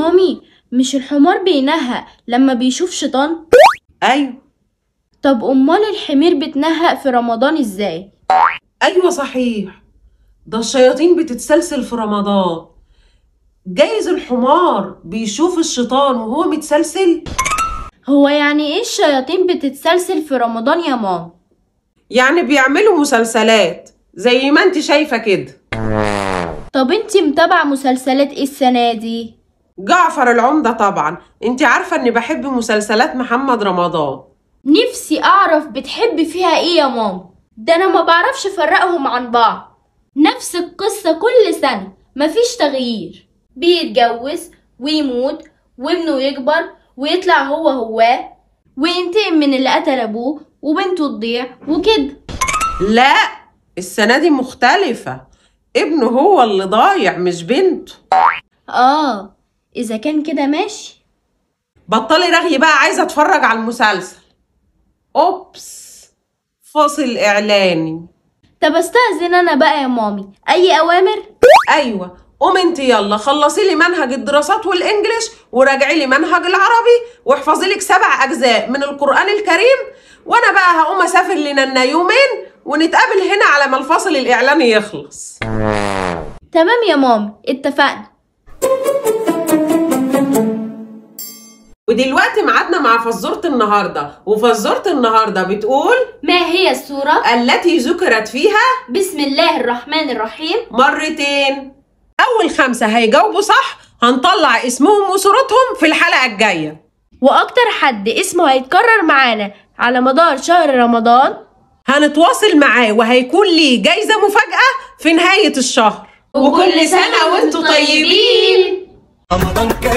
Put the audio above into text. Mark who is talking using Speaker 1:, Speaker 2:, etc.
Speaker 1: مامي مش الحمار بينهق لما بيشوف شيطان ايوه طب امال الحمير بتنهق في رمضان ازاي ايوه صحيح
Speaker 2: ده الشياطين بتتسلسل في رمضان جايز الحمار بيشوف الشيطان وهو متسلسل هو يعني ايه الشياطين بتتسلسل في رمضان يا ماما يعني بيعملوا مسلسلات زي ما انت شايفه كده
Speaker 1: طب انت متابعه مسلسلات ايه السنه دي
Speaker 2: جعفر العمدة طبعا انت عارفة اني بحب مسلسلات محمد رمضان
Speaker 1: نفسي اعرف بتحبي فيها ايه يا ماما ده انا ما بعرفش افرقهم عن بعض نفس القصة كل سنة مفيش تغيير بيتجوز ويموت وابنه يكبر ويطلع هو هواه وينتقم من اللي قتل ابوه وبنته تضيع وكده
Speaker 2: لا السنة دي مختلفة ابنه هو اللي ضايع مش بنته
Speaker 1: اه إذا كان
Speaker 2: كده ماشي بطلي رغي بقى عايزة أتفرج على المسلسل أوبس فاصل إعلاني طب استأذن أنا بقى يا مامي أي أوامر؟ أيوة قوم انت يلا خلصي لي منهج الدراسات والانجليش وراجعي لي منهج العربي واحفظي لك سبع اجزاء من القران الكريم وانا بقى هقوم اسافر لنا يومين ونتقابل هنا على ما الفاصل الاعلاني يخلص
Speaker 1: تمام يا مام اتفقنا
Speaker 2: ودلوقتي ميعادنا مع فزوره النهارده وفزوره النهارده بتقول ما هي السوره التي ذكرت فيها بسم الله الرحمن الرحيم مرتين اول خمسه هيجاوبوا صح هنطلع اسمهم وصورتهم في الحلقه الجايه واكتر حد اسمه هيتكرر معانا على مدار شهر رمضان هنتواصل معاه وهيكون ليه جايزه مفاجاه في نهايه الشهر وكل سنه وانتم طيبين رمضان